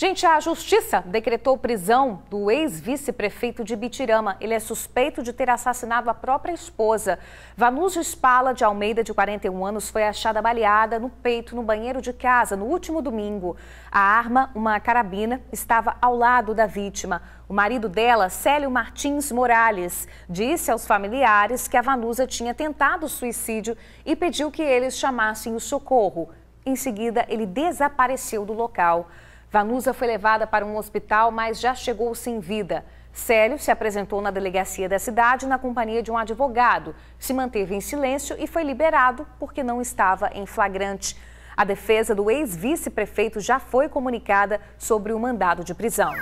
Gente, a justiça decretou prisão do ex-vice-prefeito de Bitirama. Ele é suspeito de ter assassinado a própria esposa. Vanusa Espala de Almeida, de 41 anos, foi achada baleada no peito no banheiro de casa no último domingo. A arma, uma carabina, estava ao lado da vítima. O marido dela, Célio Martins Morales, disse aos familiares que a Vanusa tinha tentado suicídio e pediu que eles chamassem o socorro. Em seguida, ele desapareceu do local. Vanusa foi levada para um hospital, mas já chegou sem vida. Célio se apresentou na delegacia da cidade na companhia de um advogado, se manteve em silêncio e foi liberado porque não estava em flagrante. A defesa do ex-vice-prefeito já foi comunicada sobre o mandado de prisão.